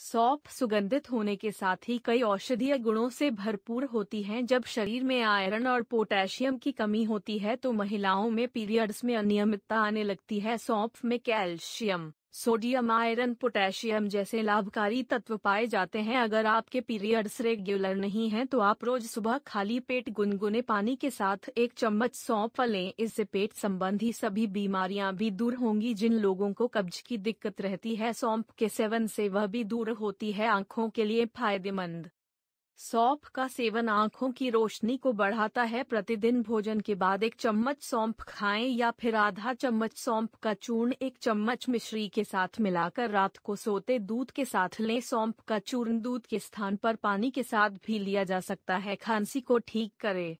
सौंप सुगंधित होने के साथ ही कई औषधीय गुणों से भरपूर होती हैं जब शरीर में आयरन और पोटेशियम की कमी होती है तो महिलाओं में पीरियड्स में अनियमितता आने लगती है सौंप में कैल्शियम सोडियम आयरन पोटेशियम जैसे लाभकारी तत्व पाए जाते हैं अगर आपके पीरियड्स रेगुलर नहीं हैं तो आप रोज सुबह खाली पेट गुनगुने पानी के साथ एक चम्मच सौंप लें इससे पेट संबंधी सभी बीमारियां भी दूर होंगी जिन लोगों को कब्ज की दिक्कत रहती है सौंप के सेवन से वह भी दूर होती है आँखों के लिए फायदेमंद सौंफ का सेवन आंखों की रोशनी को बढ़ाता है प्रतिदिन भोजन के बाद एक चम्मच सौंफ खाएं या फिर आधा चम्मच सौंफ का चूर्ण एक चम्मच मिश्री के साथ मिलाकर रात को सोते दूध के साथ लें सौंफ का चूर्ण दूध के स्थान पर पानी के साथ भी लिया जा सकता है खांसी को ठीक करे